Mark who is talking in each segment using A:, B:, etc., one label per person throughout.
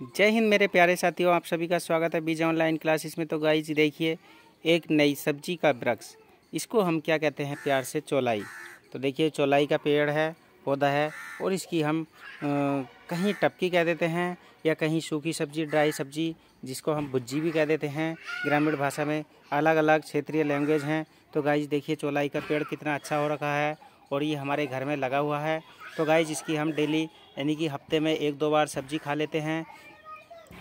A: जय हिंद मेरे प्यारे साथियों आप सभी का स्वागत है बीज ऑनलाइन क्लासेस में तो गाइज देखिए एक नई सब्जी का वृक्ष इसको हम क्या कहते हैं प्यार से चौलाई तो देखिए चौलाई का पेड़ है पौधा है और इसकी हम आ, कहीं टपकी कह देते हैं या कहीं सूखी सब्जी ड्राई सब्जी जिसको हम भुज्जी भी कह देते हैं ग्रामीण भाषा में अलग अलग क्षेत्रीय लैंग्वेज हैं तो गाइज देखिए चौलाई का पेड़ कितना अच्छा हो रखा है और ये हमारे घर में लगा हुआ है तो गाइज इसकी हम डेली यानी कि हफ्ते में एक दो बार सब्जी खा लेते हैं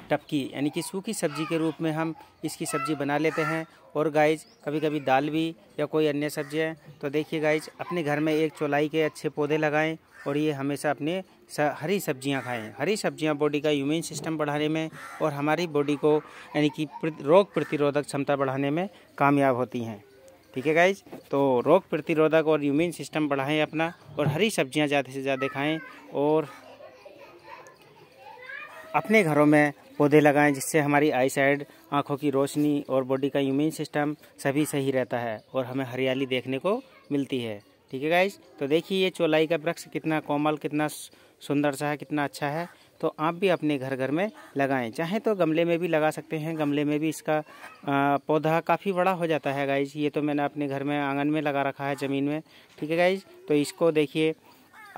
A: टपकी यानी कि सूखी सब्जी के रूप में हम इसकी सब्ज़ी बना लेते हैं और गाइज कभी कभी दाल भी या कोई अन्य सब्जी है तो देखिए गाइज अपने घर में एक चौलाई के अच्छे पौधे लगाएं और ये हमेशा अपने हरी सब्जियां खाएं हरी सब्जियां बॉडी का इम्यून सिस्टम बढ़ाने में और हमारी बॉडी को यानी कि रोग प्रतिरोधक क्षमता बढ़ाने में कामयाब होती हैं ठीक है गाइज तो रोग प्रतिरोधक और इम्यून सिस्टम बढ़ाएँ अपना और हरी सब्जियाँ ज़्यादा से ज़्यादा खाएँ और अपने घरों में पौधे लगाएं जिससे हमारी आई साइड आँखों की रोशनी और बॉडी का इम्यून सिस्टम सभी सही रहता है और हमें हरियाली देखने को मिलती है ठीक है गाइज तो देखिए ये चोलाई का वृक्ष कितना कोमल कितना सुंदर सा है कितना अच्छा है तो आप भी अपने घर घर में लगाएं चाहे तो गमले में भी लगा सकते हैं गमले में भी इसका आ, पौधा काफ़ी बड़ा हो जाता है गाइज ये तो मैंने अपने घर में आंगन में लगा रखा है ज़मीन में ठीक है गाइज तो इसको देखिए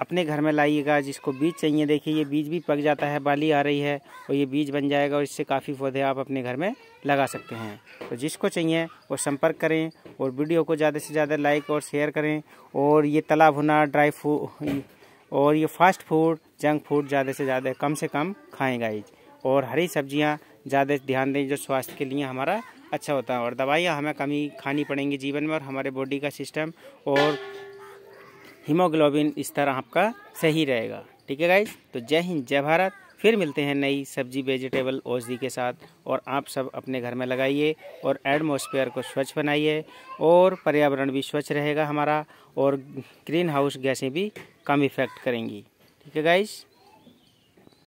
A: अपने घर में लाइएगा जिसको बीज चाहिए देखिए ये बीज भी पक जाता है बाली आ रही है और ये बीज बन जाएगा और इससे काफ़ी पौधे आप अपने घर में लगा सकते हैं तो जिसको चाहिए वो संपर्क करें और वीडियो को ज़्यादा से ज़्यादा लाइक और शेयर करें और ये तला भुना ड्राई फूड और ये फास्ट फूड जंक फूड ज़्यादा से ज़्यादा कम से कम खाएँ गाइज और हरी सब्जियाँ ज़्यादा ध्यान दें जो स्वास्थ्य के लिए हमारा अच्छा होता है और दवाइयाँ हमें कमी खानी पड़ेंगी जीवन में और हमारे बॉडी का सिस्टम और हीमोग्लोबिन इस तरह आपका सही रहेगा ठीक है गाइज तो जय हिंद जय भारत फिर मिलते हैं नई सब्जी वेजिटेबल औषधि के साथ और आप सब अपने घर में लगाइए और एटमोसफेयर को स्वच्छ बनाइए और पर्यावरण भी स्वच्छ रहेगा हमारा और ग्रीन हाउस गैसें भी कम इफेक्ट करेंगी ठीक है गाइज़